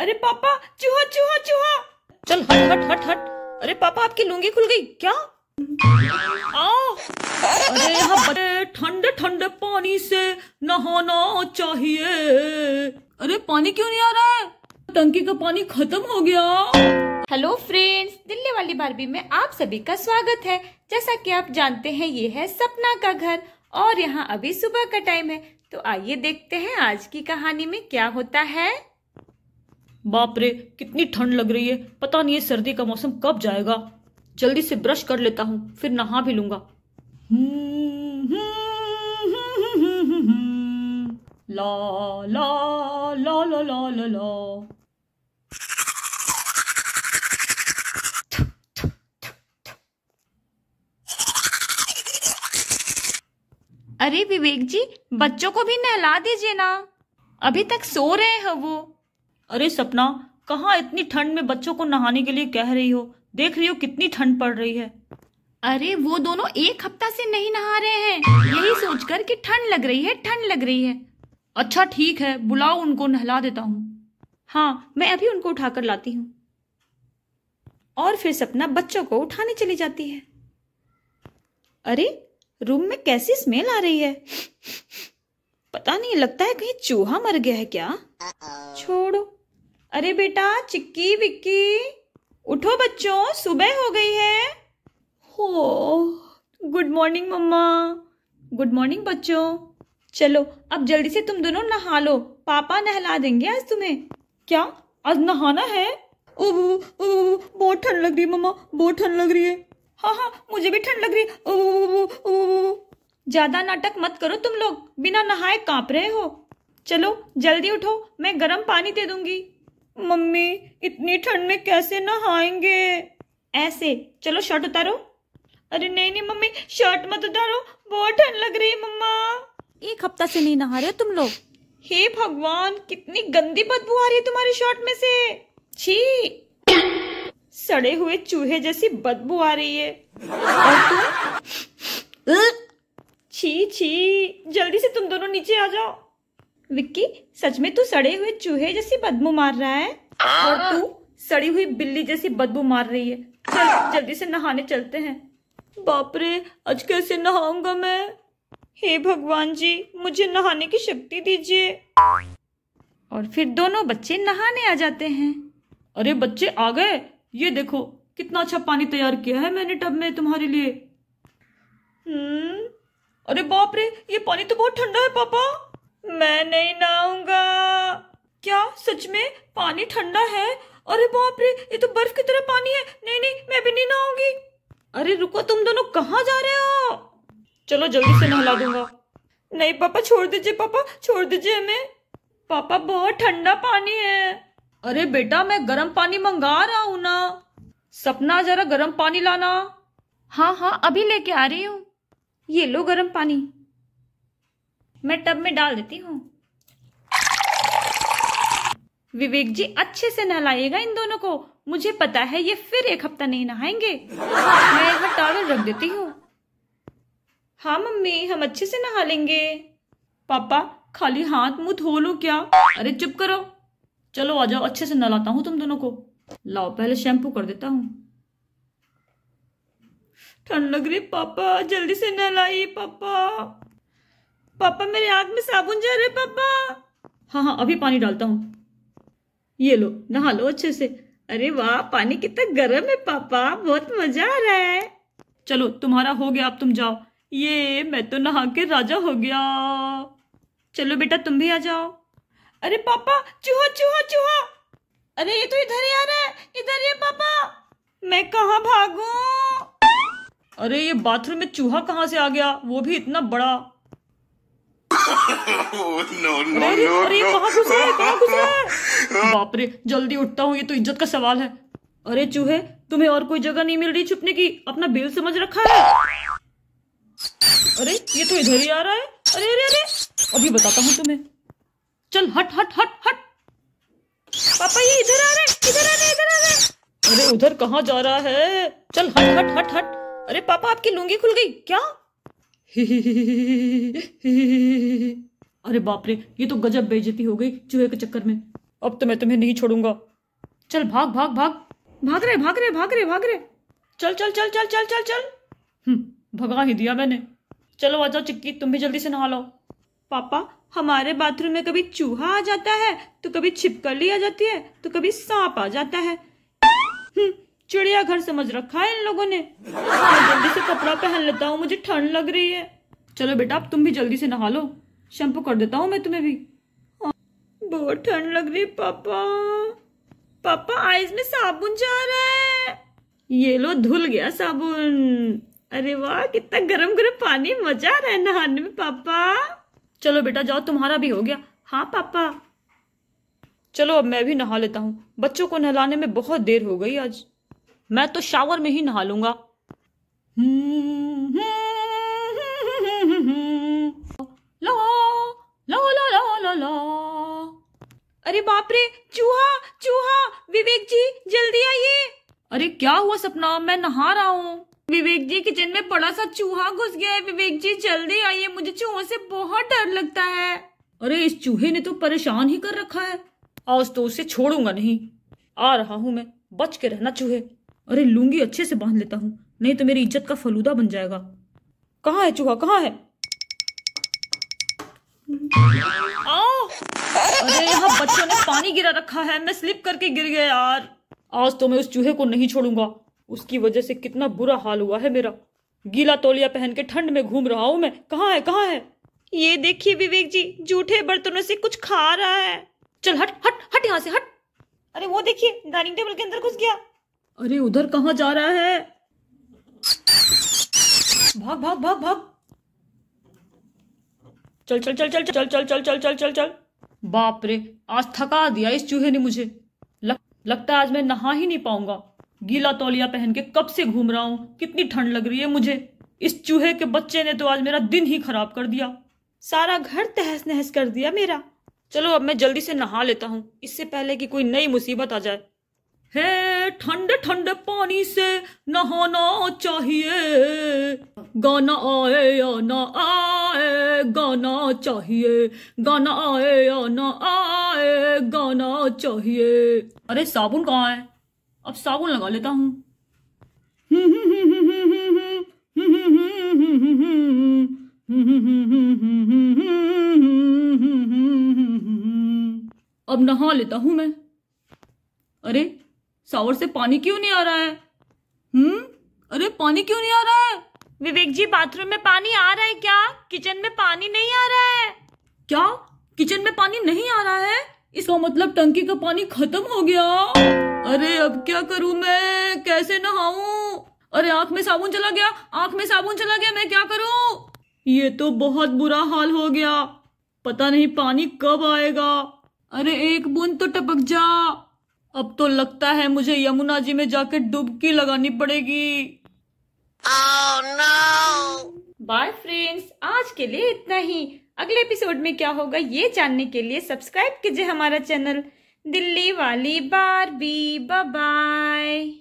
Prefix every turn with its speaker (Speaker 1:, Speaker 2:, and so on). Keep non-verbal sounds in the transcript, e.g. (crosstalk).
Speaker 1: अरे पापा चूहा चूहा चूहा चल हट हट हट हट अरे पापा आपकी लुंगी खुल गई क्या अरे यहाँ ठंडे ठंडे पानी से नहाना चाहिए अरे पानी क्यों नहीं आ रहा है टंकी का पानी खत्म हो गया हेलो फ्रेंड्स दिल्ली वाली बारबी में आप सभी का स्वागत है जैसा कि आप जानते हैं ये है सपना का घर और यहाँ अभी सुबह का टाइम है तो आइए देखते हैं आज की कहानी में क्या होता है बाप रे कितनी ठंड लग रही है पता नहीं ये सर्दी का मौसम कब जाएगा जल्दी से ब्रश कर लेता हूँ फिर नहा भी लूंगा ला ला ला ला ला ला अरे विवेक जी बच्चों को भी नहला दीजिए ना अभी तक सो रहे हैं वो अरे सपना कहाँ इतनी ठंड में बच्चों को नहाने के लिए कह रही हो देख रही हो कितनी ठंड पड़ रही है अरे वो दोनों एक हफ्ता से नहीं नहा रहे हैं यही सोचकर कि ठंड लग रही है ठंड लग रही है अच्छा ठीक है बुलाओ उनको नहला देता हूँ हाँ मैं अभी उनको उठाकर लाती हूँ और फिर सपना बच्चों को उठाने चली जाती है अरे रूम में कैसी स्मेल आ रही है पता नहीं लगता है कहीं चूहा मर गया है क्या छोड़ो अरे बेटा चिक्की विक्की उठो बच्चों सुबह हो गई है हो गुड मॉर्निंग मम्मा गुड मॉर्निंग बच्चों चलो अब जल्दी से तुम दोनों नहा लो पापा नहला देंगे आज तुम्हें क्या आज नहाना है बहुत ठंड लग रही है मम्मा बहुत ठंड लग रही है हाँ हाँ मुझे भी ठंड लग रही है ज्यादा नाटक मत करो तुम लोग बिना नहाए कांप रहे हो चलो जल्दी उठो मैं गर्म पानी दे दूंगी मम्मी इतनी ठंड में कैसे नहाएंगे ऐसे चलो शर्ट उतारो अरे नहीं नहीं मम्मी शर्ट मत उतारो बहुत ठंड लग रही है मम्मा एक हफ्ता से नहीं नहा रहे तुम लोग हे भगवान कितनी गंदी बदबू आ रही है तुम्हारे शर्ट में से छी सड़े हुए चूहे जैसी बदबू आ रही है और तुम छी छी जल्दी से तुम दोनों नीचे आ जाओ विक्की सच में तू सड़े हुए चूहे जैसी बदबू मार रहा है हाँ। और तू सड़ी हुई बिल्ली जैसी बदबू मार रही है चल हाँ। जल्दी से नहाने चलते हैं बाप रे आज कैसे नहाऊंगा मैं हे भगवान जी मुझे नहाने की शक्ति दीजिए और फिर दोनों बच्चे नहाने आ जाते हैं अरे बच्चे आ गए ये देखो कितना अच्छा पानी तैयार किया है मैंने टब में तुम्हारे लिए हम्म अरे बाप रे ये पानी तो बहुत ठंडा है पापा मैं नहीं नहाऊंगा क्या सच में पानी ठंडा है अरे बाप रे ये तो बर्फ की तरह पानी है नहीं नहीं मैं भी नहीं नहाऊंगी अरे रुको तुम दोनों कहाँ जा रहे हो चलो जल्दी से नहला दूंगा नहीं पापा छोड़ दीजिए पापा छोड़ दीजिए हमें पापा बहुत ठंडा पानी है अरे बेटा मैं गर्म पानी मंगा रहा हूँ ना सपना जरा गर्म पानी लाना हाँ हाँ अभी लेके आ रही हूँ ये लो गर्म पानी मैं टब में डाल देती हूँ विवेक जी अच्छे से नहलाइएगा इन दोनों को मुझे पता है ये फिर एक हफ्ता नहीं नहाएंगे मैं बार टॉवल रख देती हूँ हाँ मम्मी हम अच्छे से नहा लेंगे पापा खाली हाथ मुंह धो लो क्या अरे चुप करो चलो आ जाओ अच्छे से नहलाता हूँ तुम दोनों को लाओ पहले शैम्पू कर देता हूँ ठंड लग रही पापा जल्दी से नहलाइए पापा पापा मेरे आंख में साबुन जा रहे पापा हाँ हाँ अभी पानी डालता हूँ ये लो नहा लो अच्छे से अरे वाह पानी कितना गर्म है पापा बहुत मजा आ रहा है चलो तुम्हारा हो गया अब तुम जाओ ये मैं तो नहा के राजा हो गया चलो बेटा तुम भी आ जाओ अरे पापा चूहा चूहा चूहा अरे ये तो इधर ही आ रहा है इधर ये पापा मैं कहा भागू अरे ये बाथरूम में चूहा कहाँ से आ गया वो भी इतना बड़ा (laughs) (laughs) बाप रे जल्दी उठता हूँ ये तो इज्जत का सवाल है अरे चूहे तुम्हें और कोई जगह नहीं मिल रही छुपने की अपना बिल समझ रखा है अरे ये तो इधर ही आ रहा है अरे अरे अरे अभी बताता हूँ तुम्हें चल हट हट हट हट पापा ये इधर आ रहे इधर आ रहे इधर आ रहे अरे उधर कहाँ जा रहा है चल हट हट हट हट अरे पापा आपकी लुंगी खुल गई क्या (laughs) अरे बाप रे ये तो गजब बेइज्जती हो गई चूहे के चक्कर में अब तो मैं तुम्हें नहीं छोड़ूंगा चल भाग भाग भाग भाग रहे भाग रहे भाग रहे भाग रहे चल चल चल चल चल चल चल हम्म, भगा ही दिया मैंने चलो आ जाओ चिक्की तुम भी जल्दी से नहा लो पापा हमारे बाथरूम में कभी चूहा आ जाता है तो कभी छिपकली आ जाती है तो कभी सांप आ जाता है हम्म, चिड़िया घर समझ रखा है इन लोगों ने (laughs) कपड़ा पहन लेता हूँ मुझे ठंड लग रही है चलो बेटा अब तुम भी जल्दी से नहा लो शैम्पू कर देता हूँ मैं तुम्हें भी हाँ, बहुत ठंड लग रही है पापा पापा आइज में साबुन जा रहा है ये लो धुल गया साबुन अरे वाह कितना गरम गरम पानी मजा रहा है नहाने में पापा चलो बेटा जाओ तुम्हारा भी हो गया हाँ पापा चलो अब मैं भी नहा लेता हूँ बच्चों को नहलाने में बहुत देर हो गई आज मैं तो शावर में ही नहा लूंगा लो लो लो लो लो लो अरे बाप रे चूहा चूहा विवेक जी जल्दी आइए अरे क्या हुआ सपना मैं नहा रहा हूँ विवेक जी किचन में बड़ा सा चूहा घुस गया है विवेक जी जल्दी आइए मुझे चूहों से बहुत डर लगता है अरे इस चूहे ने तो परेशान ही कर रखा है आज तो उसे छोड़ूंगा नहीं आ रहा हूँ मैं बच के रहना चूहे अरे लूंगी अच्छे से बांध लेता हूँ नहीं तो मेरी इज्जत का फलूदा बन जाएगा कहाँ है चूहा कहाँ है अरे यहाँ बच्चों ने पानी गिरा रखा है मैं स्लिप करके गिर गया यार आज तो मैं उस चूहे को नहीं छोड़ूंगा उसकी वजह से कितना बुरा हाल हुआ है मेरा गीला तौलिया पहन के ठंड में घूम रहा हूँ मैं कहाँ है कहाँ है ये देखिए विवेक जी जूठे बर्तनों से कुछ खा रहा है चल हट हट हट यहाँ से हट अरे वो देखिए डाइनिंग टेबल के अंदर घुस गया अरे उधर कहाँ जा रहा है भाग भाग भाग भाग चल चल चल चल चल चल चल चल चल चल चल बाप रे आज थका दिया इस चूहे ने मुझे लग, लगता है आज मैं नहा ही नहीं पाऊंगा गीला तौलिया पहन के कब से घूम रहा हूँ कितनी ठंड लग रही है मुझे इस चूहे के बच्चे ने तो आज मेरा दिन ही खराब कर दिया सारा घर तहस नहस कर दिया मेरा चलो अब मैं जल्दी से नहा लेता हूँ इससे पहले कि कोई नई मुसीबत आ जाए हे ठंड ठंडे ठंडे पानी से नहाना चाहिए गाना आए या ना आए गाना चाहिए गाना आए या ना आए गाना चाहिए अरे साबुन कहाँ है अब साबुन लगा लेता हूँ अब नहा लेता हूँ मैं अरे सावर से पानी क्यों नहीं आ रहा है हम्म अरे पानी क्यों नहीं आ रहा है विवेक जी बाथरूम में पानी आ रहा है क्या किचन में पानी नहीं आ रहा है क्या किचन में पानी नहीं आ रहा है इसका मतलब टंकी का पानी खत्म हो गया अरे अब क्या करूं मैं कैसे नहाऊं अरे आंख में साबुन चला गया आंख में साबुन चला गया मैं क्या करूं ये तो बहुत बुरा हाल हो गया पता नहीं पानी कब आएगा अरे एक बूंद तो टपक जा अब तो लगता है मुझे यमुना जी में जाकर डुबकी लगानी पड़ेगी oh, no! आज के लिए इतना ही अगले एपिसोड में क्या होगा ये जानने के लिए सब्सक्राइब कीजिए हमारा चैनल दिल्ली वाली बार बी बाय